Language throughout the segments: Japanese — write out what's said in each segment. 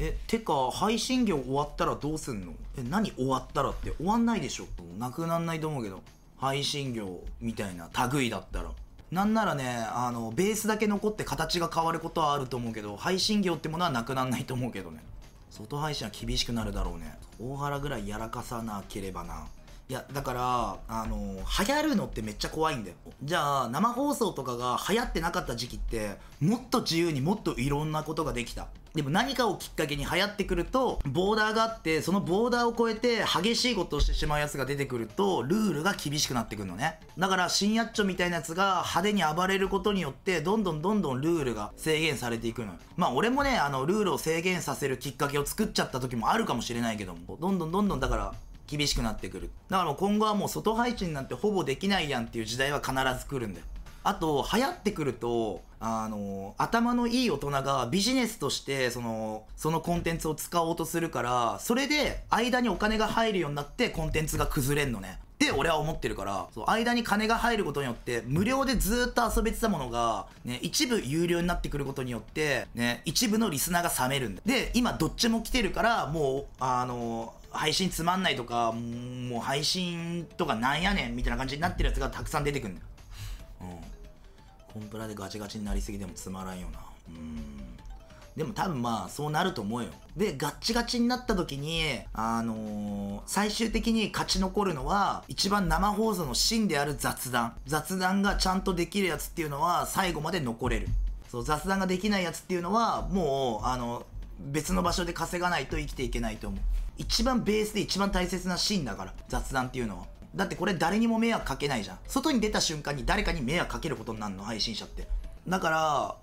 えてか配信業終わったらどうすんのえ何終わったらって終わんないでしょなくなんないと思うけど配信業みたいな類だったらなんならねあのベースだけ残って形が変わることはあると思うけど配信業ってものはなくなんないと思うけどね外配信は厳しくなるだろうね大原ぐらいやらかさなければないやだからあの流行るのってめっちゃ怖いんだよじゃあ生放送とかが流行ってなかった時期ってもっと自由にもっといろんなことができたでも何かをきっかけに流行ってくるとボーダーがあってそのボーダーを超えて激しいことをしてしまうやつが出てくるとルールが厳しくなってくるのねだから新やっちょみたいなやつが派手に暴れることによってどんどんどんどんルールが制限されていくのよまあ俺もねあのルールを制限させるきっかけを作っちゃった時もあるかもしれないけどもどんどんどんどんだから厳しくなってくる。だから今後はもう外配置になってほぼできないやんっていう時代は必ず来るんだよ。あと、流行ってくると、あの、頭のいい大人がビジネスとして、その、そのコンテンツを使おうとするから、それで、間にお金が入るようになって、コンテンツが崩れんのね。って俺は思ってるから、そう、間に金が入ることによって、無料でずっと遊べてたものが、ね、一部有料になってくることによって、ね、一部のリスナーが冷めるんだ。で、今どっちも来てるから、もう、あの、配信つまんないとかもう配信とかなんやねんみたいな感じになってるやつがたくさん出てくんだよ、うん、コンプラでガチガチになりすぎてもつまらんよなうんでも多分まあそうなると思うよでガッチガチになった時にあのー、最終的に勝ち残るのは一番生放送の芯である雑談雑談がちゃんとできるやつっていうのは最後まで残れるそう雑談ができないやつっていうのはもうあの別の場所で稼がないと生きていけないと思う一番ベースで一番大切なシーンだから、雑談っていうのは。だってこれ誰にも迷惑かけないじゃん。外に出た瞬間に誰かに迷惑かけることになるの、配信者って。だか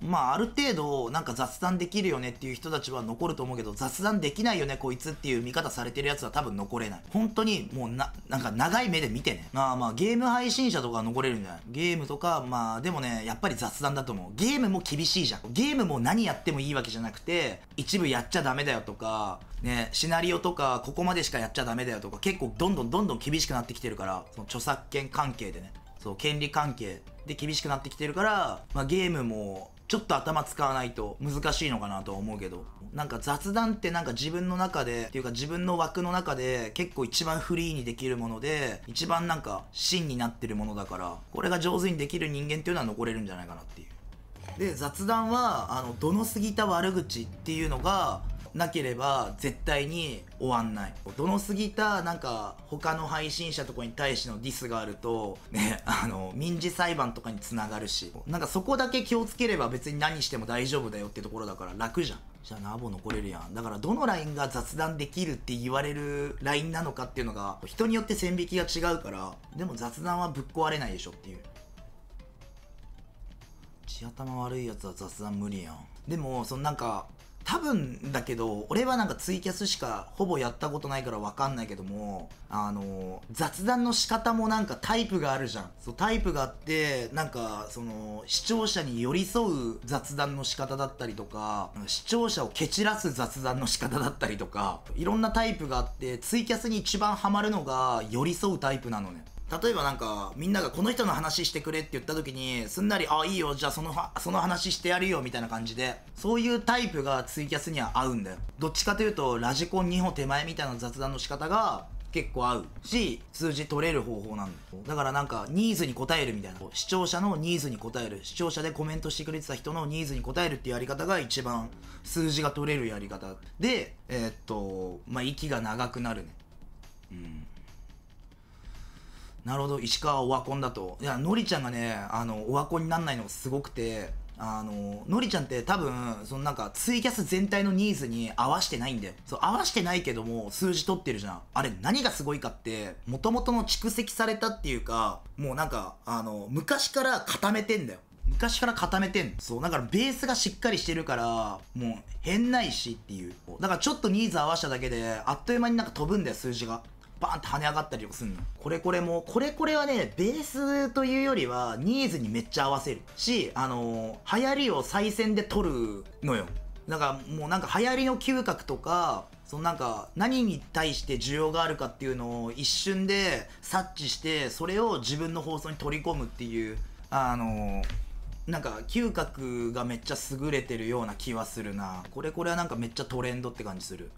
ら、まあ、ある程度、なんか雑談できるよねっていう人たちは残ると思うけど、雑談できないよね、こいつっていう見方されてるやつは多分残れない。本当に、もうな、なんか長い目で見てね。まあまあ、ゲーム配信者とか残れるんじゃないゲームとか、まあ、でもね、やっぱり雑談だと思う。ゲームも厳しいじゃん。ゲームも何やってもいいわけじゃなくて、一部やっちゃダメだよとか、ね、シナリオとか、ここまでしかやっちゃダメだよとか、結構どんどんどんどん厳しくなってきてるから、その著作権関係でね。そう、権利関係で厳しくなってきてるから、まあ、ゲームもちょっと頭使わないと難しいのかなとは思うけど、なんか雑談ってなんか自分の中で、っていうか自分の枠の中で結構一番フリーにできるもので、一番なんか芯になってるものだから、これが上手にできる人間っていうのは残れるんじゃないかなっていう。で、雑談は、あの、どの過ぎた悪口っていうのが、なければ絶対に終わんない。どのすぎたなんか他の配信者とかに対してのディスがあるとね、あの、民事裁判とかにつながるし、なんかそこだけ気をつければ別に何しても大丈夫だよってところだから楽じゃん。じゃあナボ残れるやん。だからどのラインが雑談できるって言われるラインなのかっていうのが人によって線引きが違うから、でも雑談はぶっ壊れないでしょっていう。し頭悪いやつは雑談無理やんでもそのなんか多分だけど俺はなんかツイキャスしかほぼやったことないから分かんないけどもあの雑談の仕方もなんかタイプがあるじゃんそうタイプがあってなんかその視聴者に寄り添う雑談の仕方だったりとか視聴者を蹴散らす雑談の仕方だったりとかいろんなタイプがあってツイキャスに一番ハマるのが寄り添うタイプなのね例えばなんか、みんながこの人の話してくれって言った時に、すんなり、あ、いいよ、じゃあそのその話してやるよ、みたいな感じで、そういうタイプがツイキャスには合うんだよ。どっちかというと、ラジコン2歩手前みたいな雑談の仕方が、結構合うし、数字取れる方法なんだ。だからなんか、ニーズに応えるみたいな。視聴者のニーズに応える。視聴者でコメントしてくれてた人のニーズに応えるっていうやり方が一番数字が取れるやり方。で、えー、っと、まあ、息が長くなるね。うん。なるほど石川オワコンだといやのりちゃんがねあのオワコンになんないのがすごくてあののりちゃんって多分そのなんかツイキャス全体のニーズに合わしてないんだよそう合わしてないけども数字取ってるじゃんあれ何がすごいかってもともとの蓄積されたっていうかもうなんかあの昔から固めてんだよ昔から固めてんそうだからベースがしっかりしてるからもう変ないしっていうだからちょっとニーズ合わしただけであっという間になんか飛ぶんだよ数字がバーンって跳ね上がったりとかすんの。これこれも、これこれはね、ベースというよりは、ニーズにめっちゃ合わせる。し、あのー、流行りを再選で取るのよ。だからもうなんか流行りの嗅覚とか、そのなんか何に対して需要があるかっていうのを一瞬で察知して、それを自分の放送に取り込むっていう、あのー、なんか嗅覚がめっちゃ優れてるような気はするな。これこれはなんかめっちゃトレンドって感じする。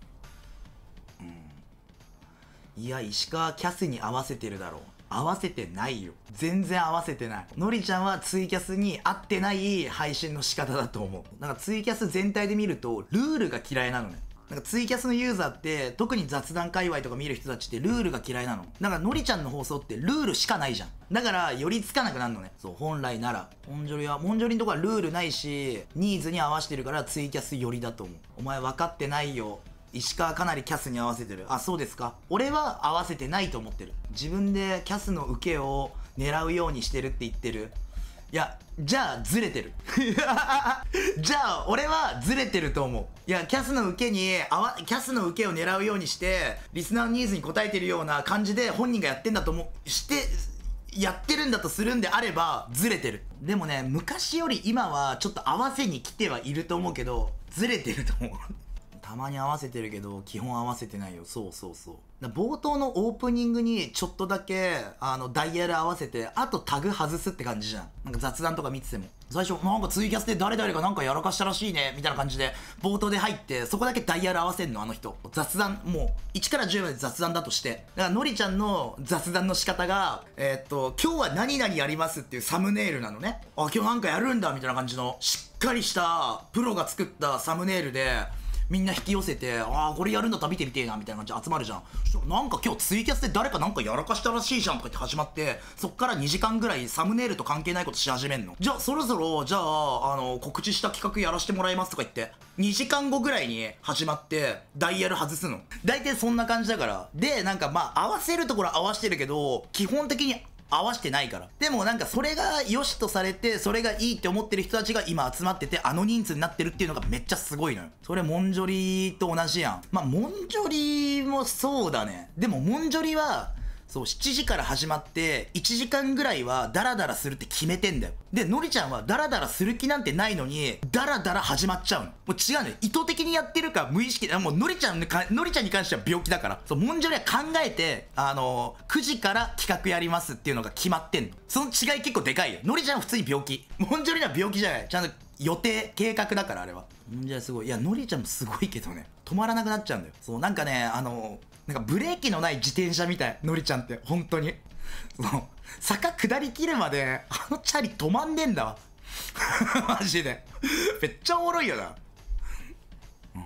いや、石川キャスに合わせてるだろう。合わせてないよ。全然合わせてない。のりちゃんはツイキャスに合ってない配信の仕方だと思う。なんかツイキャス全体で見ると、ルールが嫌いなのね。なんかツイキャスのユーザーって、特に雑談界隈とか見る人たちってルールが嫌いなの。なんかのりちゃんの放送ってルールしかないじゃん。だから、寄りつかなくなるのね。そう、本来なら。モンジョリは、モンジョリのとこはルールないし、ニーズに合わせてるからツイキャス寄りだと思う。お前分かってないよ。石川かなりキャスに合わせてる。あ、そうですか。俺は合わせてないと思ってる。自分でキャスの受けを狙うようにしてるって言ってる。いや、じゃあずれてる。じゃあ俺はずれてると思う。いや、キャスの受けに、あわ、キャスの受けを狙うようにして、リスナーのニーズに応えてるような感じで本人がやってんだと思う、して、やってるんだとするんであれば、ずれてる。でもね、昔より今はちょっと合わせに来てはいると思うけど、ずれてると思う。たまに合わせてるけど基本合わせてないよそうそうそう冒頭のオープニングにちょっとだけあのダイヤル合わせてあとタグ外すって感じじゃんなんか雑談とか見てても最初なんかツイキャスで誰々がなんかやらかしたらしいねみたいな感じで冒頭で入ってそこだけダイヤル合わせんのあの人雑談もう1から10まで雑談だとしてだからのりちゃんの雑談の仕方がえー、っと今日は何々やりますっていうサムネイルなのねあ今日なんかやるんだみたいな感じのしっかりしたプロが作ったサムネイルでみんな引き寄せて、ああ、これやるんだったら見てみてえな、みたいな感じで集まるじゃん。なんか今日ツイキャスで誰かなんかやらかしたらしいじゃんとか言って始まって、そっから2時間ぐらいサムネイルと関係ないことし始めんの。じゃあ、そろそろ、じゃあ、あの、告知した企画やらしてもらいますとか言って、2時間後ぐらいに始まって、ダイヤル外すの。大体そんな感じだから。で、なんかまあ、合わせるところ合わせてるけど、基本的に合わしてないから。でもなんかそれが良しとされて、それがいいって思ってる人たちが今集まってて、あの人数になってるっていうのがめっちゃすごいのよ。それモンジョリと同じやん。まあ、モンジョリーもそうだね。でもモンジョリは、そう、7時から始まって、1時間ぐらいはダラダラするって決めてんだよ。で、のりちゃんはダラダラする気なんてないのに、ダラダラ始まっちゃうの。もう違うのよ。意図的にやってるか無意識、もうのりちゃんののりちゃんに関しては病気だから。そう、もんじゃりは考えて、あのー、9時から企画やりますっていうのが決まってんの。その違い結構でかいよ。のりちゃんは普通に病気。もんじゃりは病気じゃない。ちゃんと予定、計画だからあれは。んじゃすごい。いや、のりちゃんもすごいけどね。止まらなくなっちゃうんだよ。そう、なんかね、あの、なんかブレーキのない自転車みたい、のりちゃんって、本当に。その、坂下りきるまで、あのチャリ止まんねえんだわ。マジで。めっちゃおもろいよな。うん。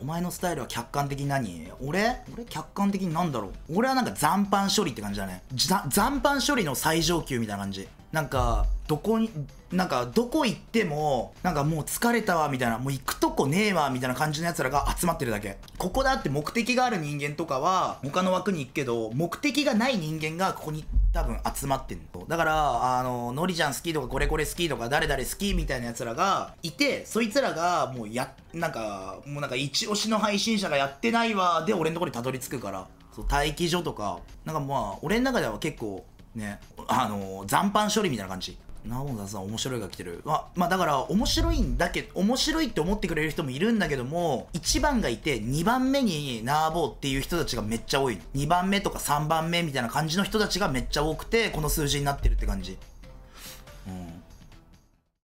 お前のスタイルは客観的に何俺俺客観的に何だろう俺はなんか残飯処理って感じだね。残飯処理の最上級みたいな感じ。なんかどこになんかどこ行ってもなんかもう疲れたわみたいなもう行くとこねえわみたいな感じのやつらが集まってるだけここだって目的がある人間とかは他の枠に行くけど目的がない人間がここに多分集まってんのだからあののりちゃん好きとかこれこれ好きとか誰々好きみたいなやつらがいてそいつらがもうやなんかもうなんか一押しの配信者がやってないわで俺のところにたどり着くからそう待機所とかなんかまあ俺の中では結構ね、あのー、残飯処理みたいな感じ。ナおザさん面白いが来てる。ま、まあ、だから面白いんだけど、面白いって思ってくれる人もいるんだけども、1番がいて2番目にナーボーっていう人たちがめっちゃ多い。2番目とか3番目みたいな感じの人たちがめっちゃ多くて、この数字になってるって感じ。うん。